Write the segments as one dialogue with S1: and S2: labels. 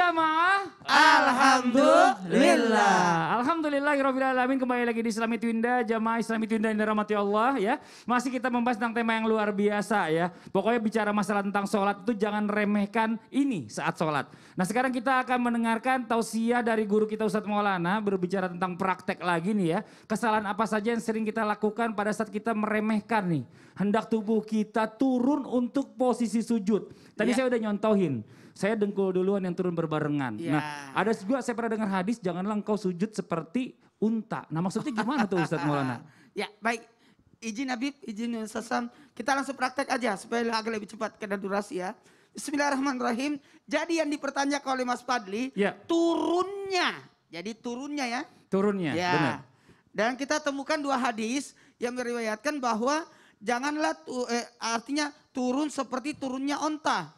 S1: 干嘛？Alhamdulillah. Alhamdulillah alamin kembali lagi di Islami Twinda, jamaah Islami Twinda yang dirahmati Allah ya. Masih kita membahas tentang tema yang luar biasa ya. Pokoknya bicara masalah tentang sholat itu jangan remehkan ini saat sholat. Nah sekarang kita akan mendengarkan tausiah dari guru kita Ustadz Maulana berbicara tentang praktek lagi nih ya. Kesalahan apa saja yang sering kita lakukan pada saat kita meremehkan nih. Hendak tubuh kita turun untuk posisi sujud. Tadi ya. saya udah nyontohin saya dengkul duluan yang turun berbarengan. Ya. Nah, Iya. Ada juga saya pernah dengar hadis janganlah engkau sujud seperti unta. Nah maksudnya gimana tuh Ustadz Maulana?
S2: ya baik. Izin Habib, izin Sasam. Kita langsung praktek aja supaya agak lebih cepat karena durasi ya. Bismillahirrahmanirrahim. Jadi yang dipertanyakan oleh Mas Padli, ya. turunnya. Jadi turunnya ya. Turunnya, ya. benar. Dan kita temukan dua hadis yang meriwayatkan bahwa janganlah tu, eh, artinya turun seperti turunnya onta.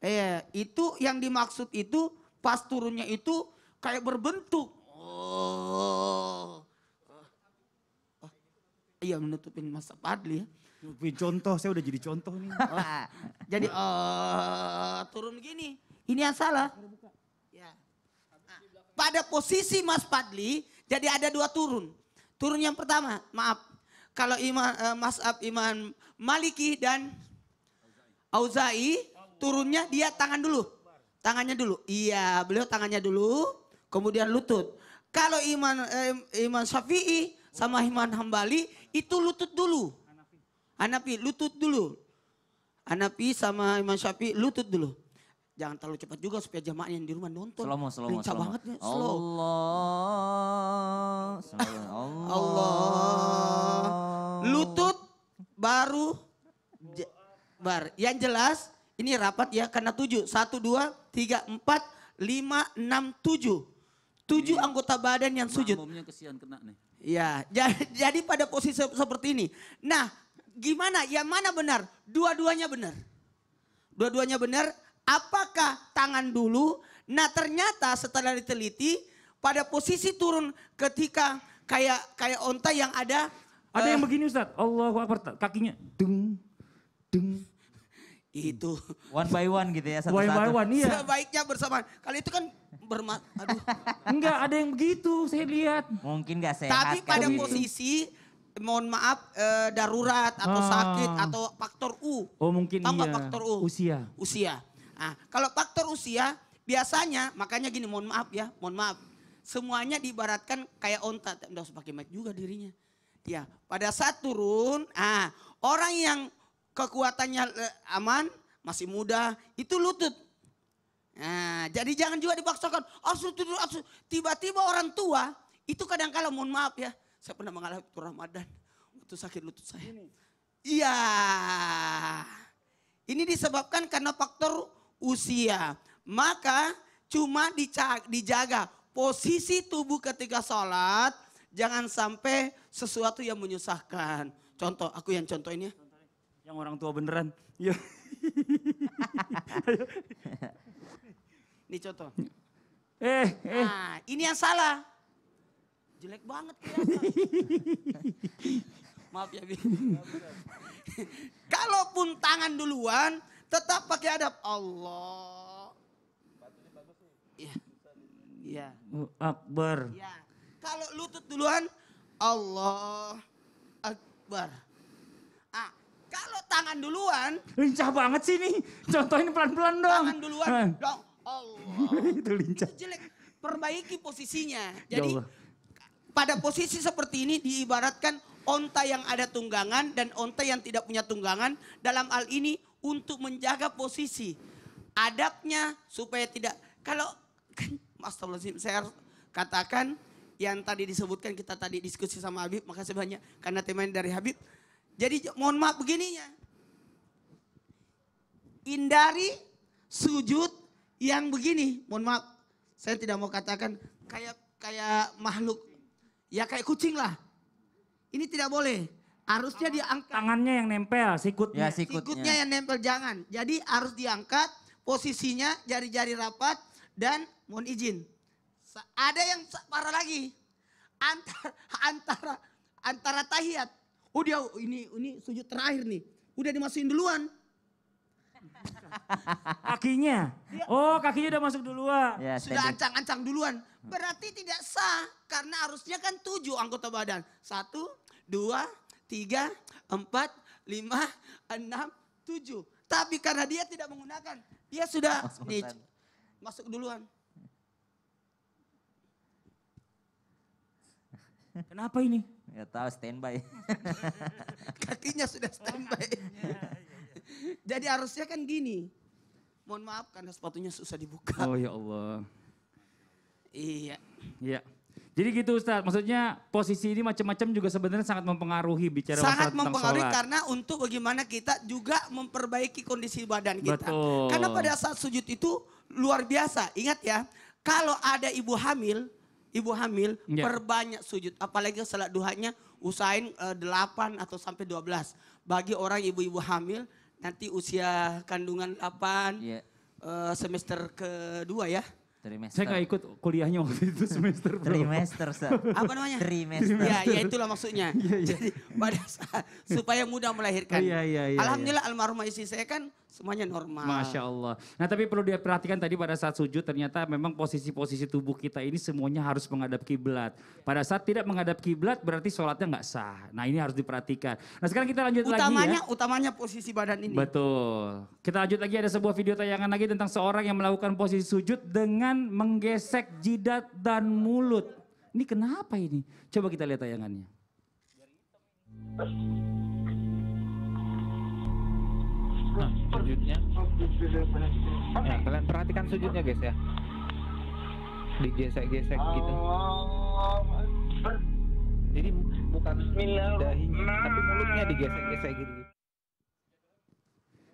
S2: Eh, itu yang dimaksud itu Pas turunnya itu kayak berbentuk. Oh. Iya menutupin masa Padli ya. Contoh, saya udah jadi contoh nih. jadi oh, turun gini, Ini yang salah. Ya. pada posisi Mas Padli, jadi ada dua turun. Turun yang pertama, maaf. Kalau iman, uh, eh, Mas Ab Iman Maliki dan Auzai, turunnya dia tangan dulu Tangannya dulu. Iya, beliau tangannya dulu, kemudian lutut. Kalau iman eh, iman Syafi'i sama iman Hambali itu lutut dulu. Anapi lutut dulu. Anapi sama Imam Syafi'i lutut dulu. Jangan terlalu cepat juga supaya jamaah yang di rumah nonton. selama, slomo, selama. banget ya, slow. Allah. Allah. Allah. Lutut baru bar. Yang jelas ini rapat ya karena tujuh. Satu, dua, tiga, empat, lima, enam, tujuh. Tujuh anggota badan yang sujud.
S3: kesian kena nih.
S2: Ya, jadi pada posisi seperti ini. Nah, gimana? Yang mana benar? Dua-duanya benar. Dua-duanya benar. Apakah tangan dulu? Nah, ternyata setelah diteliti pada posisi turun ketika kayak kayak onta yang ada ada uh, yang eh,
S1: begini Ustaz. Allahu Akbar.
S2: Kakinya dung
S4: dung itu one by one gitu ya satu one satu. by one iya
S2: sebaiknya bersama kali itu kan berma aduh enggak ada yang begitu saya
S4: lihat mungkin gak sehat tapi pada gitu. posisi
S2: mohon maaf e, darurat atau ah. sakit atau faktor U
S4: oh mungkin Tambah iya faktor
S2: U usia usia nah kalau faktor usia biasanya makanya gini mohon maaf ya mohon maaf semuanya diibaratkan kayak onta tidak usah pakai mic juga dirinya ya pada saat turun ah orang yang kekuatannya eh, aman, masih muda, itu lutut. Nah, jadi jangan juga dipaksakan, Oh, Tiba-tiba orang tua, itu kadang kala mohon maaf ya, saya pernah mengalami waktu Ramadan, waktu sakit lutut saya. Iya, ini disebabkan karena faktor usia. Maka cuma dijaga posisi tubuh ketika sholat, jangan sampai sesuatu yang menyusahkan. Contoh, aku yang contoh ini. Ya. Yang orang tua beneran. Iya. Ini contoh. Eh, eh. Nah, ini yang salah. Jelek banget kelihatan. Maaf ya, Bi. Kalaupun tangan duluan, tetap pakai adab Allah. Iya. Iya.
S1: Akbar.
S2: Iya. Kalau lutut duluan, Allah Akbar tangan duluan. Lincah banget sih nih. ini pelan-pelan dong. Tangan duluan. Nah. Dong. oh
S1: itu lincah.
S2: Itu jelek. Perbaiki posisinya. Ya jadi pada posisi seperti ini diibaratkan onta yang ada tunggangan dan onta yang tidak punya tunggangan dalam hal ini untuk menjaga posisi adabnya supaya tidak kalau Astagfirullahaladzim saya katakan yang tadi disebutkan kita tadi diskusi sama Habib makasih banyak karena temen dari Habib jadi mohon maaf begininya hindari sujud yang begini. Mohon maaf, saya tidak mau katakan kayak kayak makhluk. Ya kayak kucing lah. Ini tidak boleh. Harusnya diangkat. Tangannya yang nempel, sikutnya. Ya, sikutnya. sikutnya yang nempel, jangan. Jadi harus diangkat posisinya, jari-jari rapat. Dan mohon izin, ada yang parah lagi. Antara, antara, antara tahiyat. Oh dia ini, ini sujud terakhir nih. Udah dimasukin duluan
S1: Kakinya?
S2: Iya. Oh kakinya udah masuk duluan. Ya, Sudah ancang-ancang duluan. Berarti tidak sah. Karena harusnya kan tujuh anggota badan. Satu, dua, tiga, empat, lima, enam, tujuh. Tapi karena dia tidak menggunakan. Dia sudah oh, masuk duluan.
S4: Kenapa ini? Gak tahu standby. Kakinya sudah standby. Jadi harusnya
S2: kan gini. Mohon maaf karena sepatunya susah dibuka.
S1: Oh ya Allah. Iya. Iya. Jadi gitu Ustaz, maksudnya posisi ini macam-macam juga sebenarnya sangat mempengaruhi bicara sangat tentang Sangat mempengaruhi sholat. karena
S2: untuk bagaimana kita juga memperbaiki kondisi badan kita. Betul. Karena pada saat sujud itu luar biasa. Ingat ya, kalau ada ibu hamil, ibu hamil yeah. perbanyak sujud apalagi salat duhanya usahain uh, eh, 8 atau sampai 12 bagi orang ibu-ibu hamil nanti usia kandungan 8 yeah. uh, semester kedua ya. Trimester. Saya gak ikut
S1: kuliahnya waktu itu semester bro. Trimester, Sir.
S2: Apa namanya? Trimester. Ya, ya itulah maksudnya. yeah, yeah. Jadi pada saat, supaya mudah melahirkan. Yeah, yeah, yeah, iya. Alhamdulillah yeah. almarhumah istri saya kan semuanya normal. Masya
S1: Allah. Nah tapi perlu diperhatikan tadi pada saat sujud ternyata memang posisi-posisi tubuh kita ini semuanya harus menghadap kiblat. Pada saat tidak menghadap kiblat berarti sholatnya nggak sah. Nah ini harus diperhatikan. Nah sekarang kita lanjut utamanya, lagi ya. Utamanya
S2: utamanya posisi badan ini. Betul.
S1: Kita lanjut lagi ada sebuah video tayangan lagi tentang seorang yang melakukan posisi sujud dengan menggesek jidat dan mulut. Ini kenapa ini? Coba kita lihat tayangannya nah sujudnya nah kalian
S4: perhatikan sujudnya guys ya digesek-gesek gitu
S2: jadi bukan dahinya tapi mulutnya digesek-gesek gitu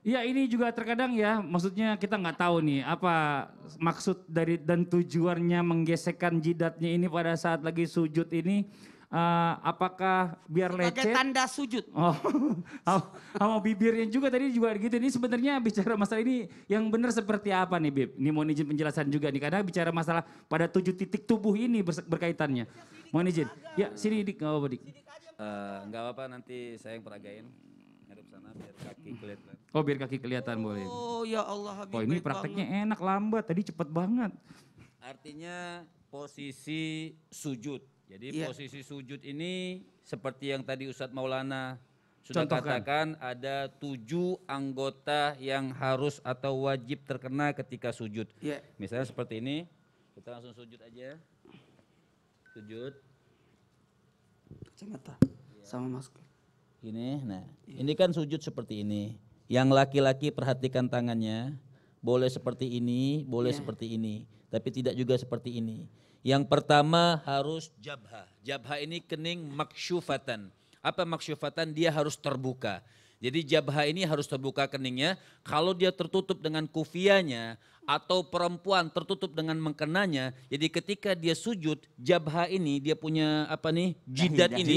S1: Iya ini juga terkadang ya, maksudnya kita nggak tahu nih apa maksud dari dan tujuannya menggesekkan jidatnya ini pada saat lagi sujud ini Uh, apakah biar Sebagai lecet? Sebagai tanda sujud. Oh, sama bibirnya juga tadi juga gitu. Ini sebenarnya bicara masalah ini yang benar seperti apa nih Bib? Ini mau izin penjelasan juga nih. Karena bicara masalah pada tujuh titik tubuh ini berkaitannya. Mau izin. Ya sini Dik, gak apa-apa Dik. Eh,
S3: apa-apa nanti saya yang peragain. Ngadep sana biar kaki kelihatan.
S1: Oh biar kaki kelihatan oh, boleh. Oh ya
S3: Allah. Habib oh ini prakteknya banget.
S1: enak lambat, tadi cepet banget.
S3: Artinya posisi sujud jadi ya. posisi sujud ini seperti yang tadi Ustadz Maulana sudah Contohkan. katakan ada tujuh anggota yang harus atau wajib terkena ketika sujud. Ya. Misalnya seperti ini, kita langsung sujud aja. Sujud. Kacamata ya. sama masker. Ini, nah ya. ini kan sujud seperti ini. Yang laki-laki perhatikan tangannya, boleh seperti ini, boleh ya. seperti ini tapi tidak juga seperti ini. Yang pertama harus jabha. Jabha ini kening maksyufatan. Apa maksyufatan? Dia harus terbuka. Jadi jabha ini harus terbuka keningnya. Kalau dia tertutup dengan kufianya atau perempuan tertutup dengan mengkenanya, jadi ketika dia sujud, jabha ini dia punya apa nih? jidat nah, iya, ini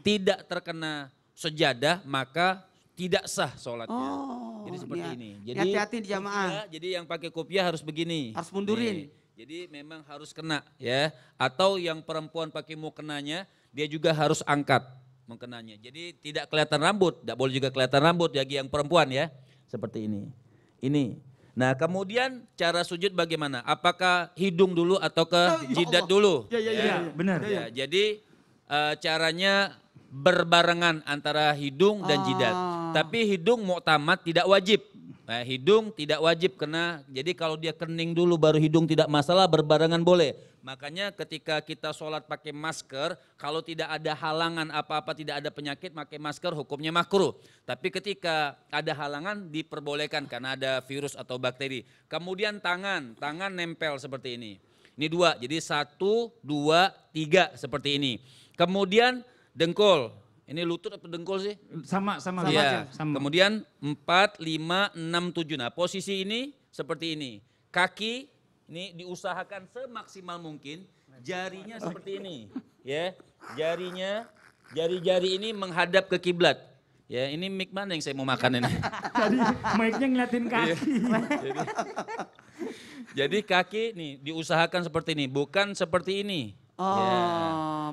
S3: tidak terkena sejadah, maka tidak sah sholatnya. Oh, jadi seperti ya. ini. Iya, jadi hati-hati di jamaah. Kopiah, jadi yang pakai kopiah harus begini. Harus mundurin. Nih. Jadi memang harus kena ya. Atau yang perempuan pakai mukenanya, dia juga harus angkat mukenanya. Jadi tidak kelihatan rambut, tidak boleh juga kelihatan rambut bagi yang perempuan ya. Seperti ini. Ini. Nah kemudian cara sujud bagaimana? Apakah hidung dulu atau ke jidat dulu? Ya, ya, ya, ya, ya. benar. Ya, jadi uh, caranya berbarengan antara hidung dan jidat. Ah. Tapi hidung mau tamat tidak wajib. Nah, hidung tidak wajib kena. Jadi kalau dia kening dulu baru hidung tidak masalah, berbarengan boleh. Makanya ketika kita sholat pakai masker, kalau tidak ada halangan apa-apa, tidak ada penyakit, pakai masker hukumnya makruh. Tapi ketika ada halangan diperbolehkan karena ada virus atau bakteri. Kemudian tangan, tangan nempel seperti ini. Ini dua, jadi satu, dua, tiga seperti ini. Kemudian dengkul, ini lutut apa dengkul sih? Sama, sama. sama, ya. sama. Kemudian 4, 5, 6, 7. Nah posisi ini seperti ini. Kaki ini diusahakan semaksimal mungkin. Jarinya seperti ini. ya Jarinya, jari-jari ini menghadap ke kiblat. Ya ini mic mana yang saya mau makan ini?
S1: Jadi micnya ngeliatin iya. kaki. jadi,
S3: jadi kaki nih diusahakan seperti ini, bukan seperti ini. Oh, ya.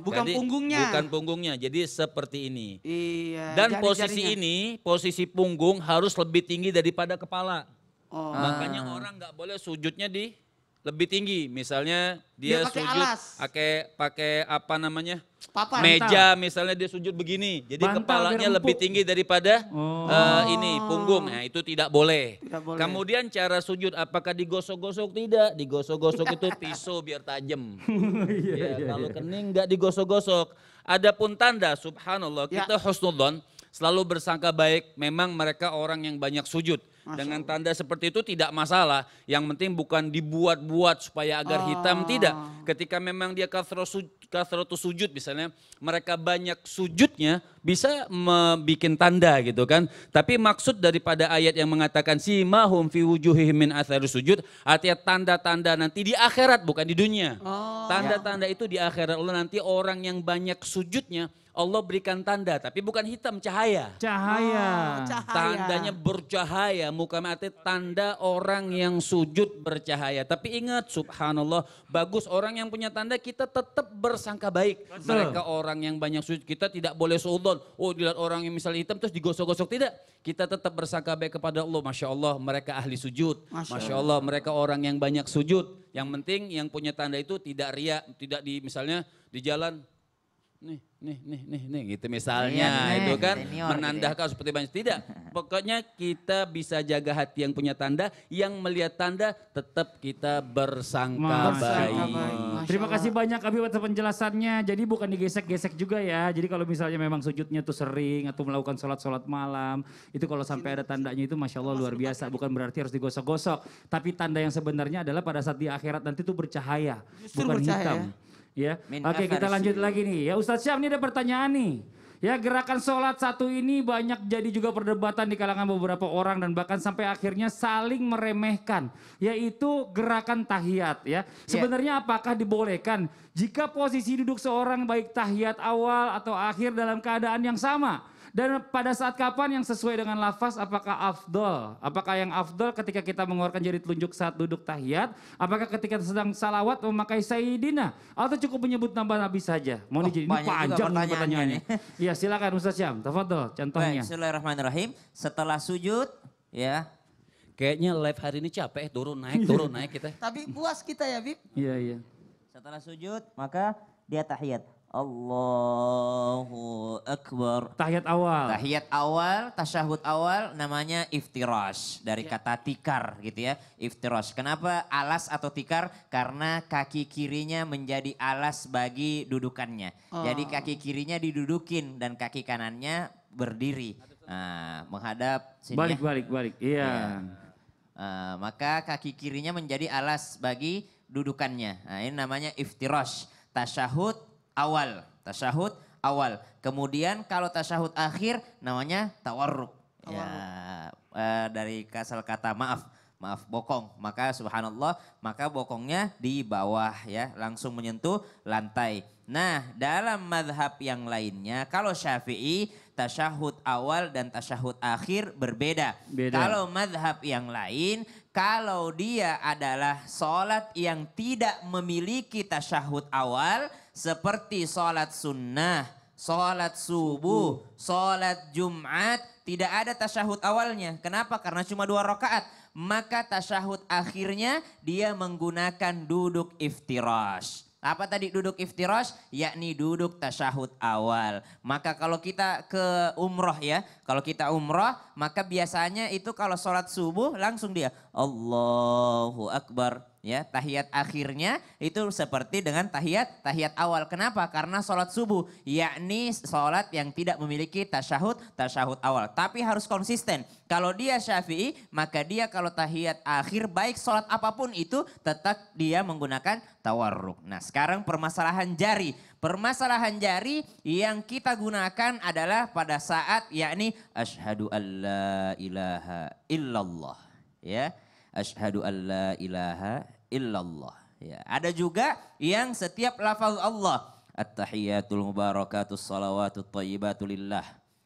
S2: bukan Berarti punggungnya. Bukan
S3: punggungnya. Jadi seperti ini. Iya. Dan jari posisi ini, posisi punggung harus lebih tinggi daripada kepala. Oh. Makanya ah. orang nggak boleh sujudnya di lebih tinggi misalnya dia, dia sujud pakai pakai apa namanya Papa, meja entah. misalnya dia sujud begini jadi Bantal, kepalanya lebih tinggi daripada oh. uh, ini punggung nah itu tidak boleh. tidak boleh kemudian cara sujud apakah digosok-gosok tidak digosok-gosok itu pisau biar tajam iya, ya, ya, kalau kening nggak digosok-gosok adapun tanda subhanallah ya. kita husnudon selalu bersangka baik memang mereka orang yang banyak sujud dengan tanda seperti itu tidak masalah. Yang penting bukan dibuat-buat supaya agar oh. hitam tidak. Ketika memang dia kathrotus sujud misalnya, mereka banyak sujudnya bisa membuat tanda gitu kan. Tapi maksud daripada ayat yang mengatakan si mahum fi wujuhihim min atharu sujud, artinya tanda-tanda nanti di akhirat bukan di dunia. Oh, ya. Tanda-tanda oh. itu di akhirat. Allah nanti orang yang banyak sujudnya Allah berikan tanda, tapi bukan hitam, cahaya.
S1: Cahaya. Oh, cahaya. Tandanya
S3: bercahaya, muka mati tanda orang yang sujud bercahaya. Tapi ingat, subhanallah, bagus orang yang punya tanda kita tetap bersangka baik. Betul. Mereka orang yang banyak sujud, kita tidak boleh seudon. Oh dilihat orang yang misalnya hitam terus digosok-gosok, tidak. Kita tetap bersangka baik kepada Allah. Masya Allah mereka ahli sujud. Masya, Masya Allah mereka orang yang banyak sujud. Yang penting yang punya tanda itu tidak riak, tidak di misalnya di jalan nih nih, nih, nih, nih, gitu iya, misalnya, iya, itu kan senior, menandakan gitu ya. seperti banyak tidak. Pokoknya kita bisa jaga hati yang punya tanda, yang melihat tanda tetap kita bersangka baik. Terima kasih
S1: banyak Abi atas penjelasannya. Jadi bukan digesek-gesek juga ya. Jadi kalau misalnya memang sujudnya tuh sering atau melakukan sholat-sholat malam, itu kalau sampai ada tandanya itu masya Allah luar biasa. Bukan berarti harus digosok-gosok, tapi tanda yang sebenarnya adalah pada saat di akhirat nanti tuh bercahaya, bukan hitam. Ya. Min Oke, kita lanjut lagi nih. Ya, Ustadz Syam ini ada pertanyaan nih. Ya, gerakan sholat satu ini banyak jadi juga perdebatan di kalangan beberapa orang dan bahkan sampai akhirnya saling meremehkan, yaitu gerakan tahiyat ya. ya. Sebenarnya yeah. apakah dibolehkan jika posisi duduk seorang baik tahiyat awal atau akhir dalam keadaan yang sama? Dan pada saat kapan yang sesuai dengan lafaz apakah afdol? Apakah yang afdol ketika kita mengeluarkan jari telunjuk saat duduk tahiyat? Apakah ketika sedang salawat memakai sayyidina? Atau cukup menyebut nama Nabi saja?
S4: Mau oh, dijadiin panjang pertanyaannya. Iya silakan Ustaz Syam, tafadol contohnya. Baik, Bismillahirrahmanirrahim. Setelah sujud ya Kayaknya live hari ini capek, turun naik, turun naik kita. Tapi puas kita ya, Bib. Iya, iya. Setelah sujud, maka dia tahiyat. Allahu Akbar. Tahiyat awal. Tahiyat awal, tasyahud awal namanya iftirash Dari ya. kata tikar gitu ya, iftirash. Kenapa alas atau tikar? Karena kaki kirinya menjadi alas bagi dudukannya. Oh. Jadi kaki kirinya didudukin dan kaki kanannya berdiri. Nah, menghadap sini Balik, ya. balik, balik. Iya. Ya. Nah, maka kaki kirinya menjadi alas bagi dudukannya. Nah, ini namanya iftirash. Tasyahud awal. Tasyahud awal. Kemudian kalau tasyahud akhir namanya tawarruk.
S2: Ya,
S4: uh, dari kasal kata maaf maaf bokong maka subhanallah maka bokongnya di bawah ya langsung menyentuh lantai nah dalam madhab yang lainnya kalau syafi'i tasyahud awal dan tasyahud akhir berbeda Beda. kalau madhab yang lain kalau dia adalah sholat yang tidak memiliki tasyahud awal seperti sholat sunnah, sholat subuh, sholat jumat, tidak ada tasyahud awalnya. Kenapa? Karena cuma dua rakaat. Maka tasyahud akhirnya dia menggunakan duduk iftirash. Apa tadi duduk iftirash? Yakni duduk tasyahud awal. Maka kalau kita ke umroh ya, kalau kita umroh maka biasanya itu kalau sholat subuh langsung dia Allahu Akbar ya tahiyat akhirnya itu seperti dengan tahiyat tahiyat awal kenapa karena sholat subuh yakni sholat yang tidak memiliki tasyahud tasyahud awal tapi harus konsisten kalau dia syafi'i maka dia kalau tahiyat akhir baik sholat apapun itu tetap dia menggunakan tawarruk nah sekarang permasalahan jari permasalahan jari yang kita gunakan adalah pada saat yakni asyhadu alla ilaha illallah ya asyhadu alla ilaha illallah. Ya, ada juga yang setiap lafaz Allah at-tahiyatul mubarakatus salawatut thayyibatu lillah.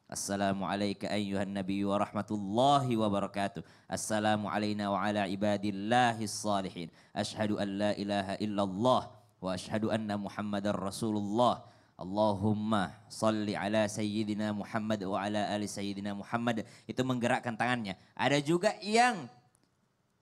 S4: Assalamu alayka ayyuhan nabiyyu wa rahmatullahi wa barakatuh. Assalamu alayna wa ala ibadillahi salihin. Ashhadu an la ilaha illallah wa ashhadu anna Muhammadar Rasulullah. Allahumma salli ala sayyidina Muhammad wa ala ali sayyidina Muhammad. Itu menggerakkan tangannya. Ada juga yang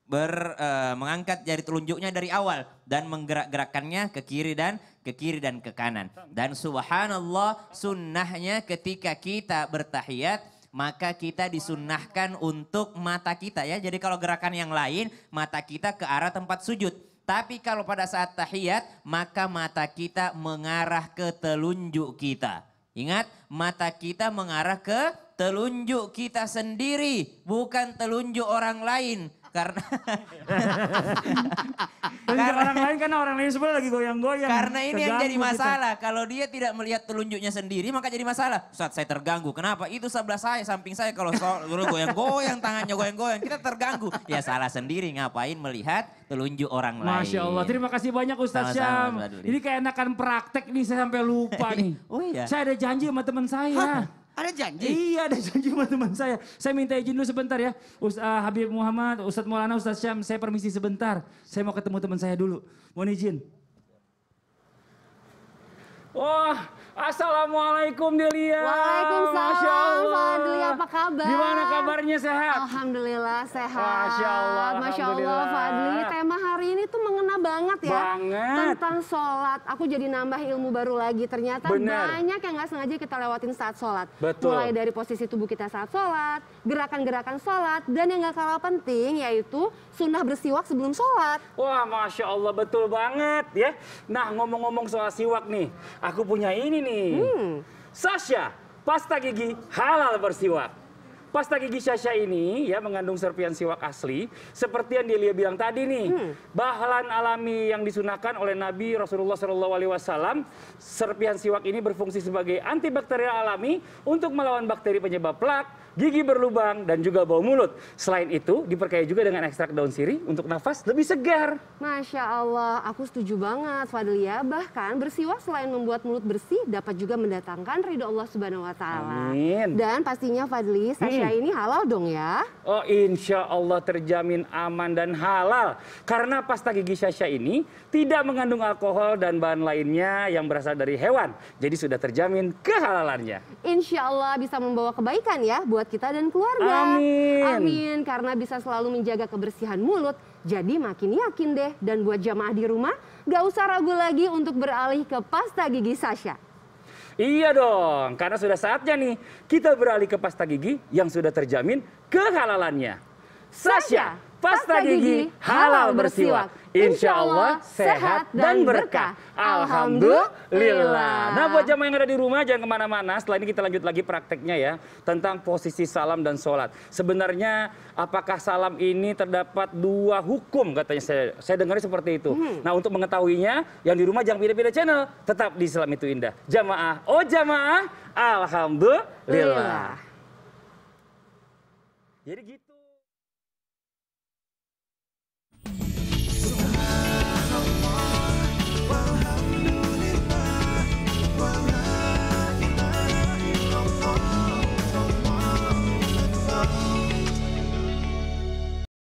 S4: ber, uh, mengangkat jari telunjuknya dari awal dan menggerak-gerakannya ke kiri dan ke kiri dan ke kanan. Dan subhanallah sunnahnya ketika kita bertahiyat maka kita disunnahkan untuk mata kita ya. Jadi kalau gerakan yang lain mata kita ke arah tempat sujud. Tapi kalau pada saat tahiyat maka mata kita mengarah ke telunjuk kita. Ingat mata kita mengarah ke telunjuk kita sendiri bukan telunjuk orang lain. Karena
S1: karena orang lain karena orang lain sebenarnya lagi goyang-goyang. Karena ini yang jadi masalah. Kita.
S4: Kalau dia tidak melihat telunjuknya sendiri maka jadi masalah. Saat saya terganggu. Kenapa? Itu sebelah saya, samping saya kalau soal goyang-goyang tangannya goyang-goyang, kita terganggu. Ya salah sendiri ngapain melihat telunjuk orang lain. Masya Allah. Terima kasih banyak Ustaz Syam. Ini
S1: keenakan praktek nih saya sampai lupa iya. nih. oh iya. Saya ada janji sama teman saya. Ada janji? Iya ada janji teman teman saya. Saya minta izin dulu sebentar ya. Ust, uh, eh, Habib Muhammad, Ustadz Maulana, Ustadz Syam, saya permisi sebentar. Saya mau ketemu teman saya dulu. Mohon izin. Wah, Assalamualaikum Delia. Waalaikumsalam. Masya Allah. Delia, apa kabar? Gimana kabarnya sehat?
S5: Alhamdulillah sehat. Masya Allah. Masya Allah Fadli, tema hari ini tuh mengena banget ya banget. tentang sholat. Aku jadi nambah ilmu baru lagi. Ternyata Bener. banyak yang nggak sengaja kita lewatin saat sholat. Betul. Mulai dari posisi tubuh kita saat sholat, gerakan-gerakan sholat, dan yang nggak kalah penting yaitu sunnah bersiwak sebelum sholat.
S1: Wah, masya Allah betul banget ya. Nah ngomong-ngomong soal siwak nih, aku punya ini nih. Hmm. Sasha, pasta gigi halal bersiwak. Pasta gigi Syasha ini ya mengandung serpian siwak asli. Seperti yang dia bilang tadi nih, hmm. bahan alami yang disunahkan oleh Nabi Rasulullah SAW, serpian siwak ini berfungsi sebagai antibakterial alami untuk melawan bakteri penyebab plak, gigi berlubang, dan juga bau mulut. Selain itu, diperkaya juga dengan ekstrak daun sirih untuk nafas lebih segar.
S5: Masya Allah, aku setuju banget Fadlia. Ya. Bahkan bersiwak selain membuat mulut bersih, dapat juga mendatangkan ridho Allah Subhanahu Wa Taala. Dan pastinya Fadli, Sasha hmm saya ini
S1: halal dong ya? Oh insya Allah terjamin aman dan halal. Karena pasta gigi Syasha ini tidak mengandung alkohol dan bahan lainnya yang berasal dari hewan. Jadi sudah terjamin kehalalannya.
S5: Insya Allah bisa membawa kebaikan ya buat kita dan keluarga. Amin. Amin. Karena bisa selalu menjaga kebersihan mulut. Jadi makin yakin deh. Dan buat jamaah di rumah gak usah ragu lagi untuk beralih ke pasta gigi Sasha.
S1: Iya dong, karena sudah saatnya nih kita beralih ke pasta gigi yang sudah terjamin kehalalannya. Sasha, Sasha pasta gigi halal bersiwak. Insya Allah sehat dan berkah. Alhamdulillah. Nah buat jamaah yang ada di rumah jangan kemana-mana. Setelah ini kita lanjut lagi prakteknya ya. Tentang posisi salam dan sholat. Sebenarnya apakah salam ini terdapat dua hukum katanya saya, saya dengar seperti itu. Hmm. Nah untuk mengetahuinya yang di rumah jangan pindah-pindah channel. Tetap di Islam itu indah. Jamaah, oh jamaah, Alhamdulillah. Iya. Jadi gitu.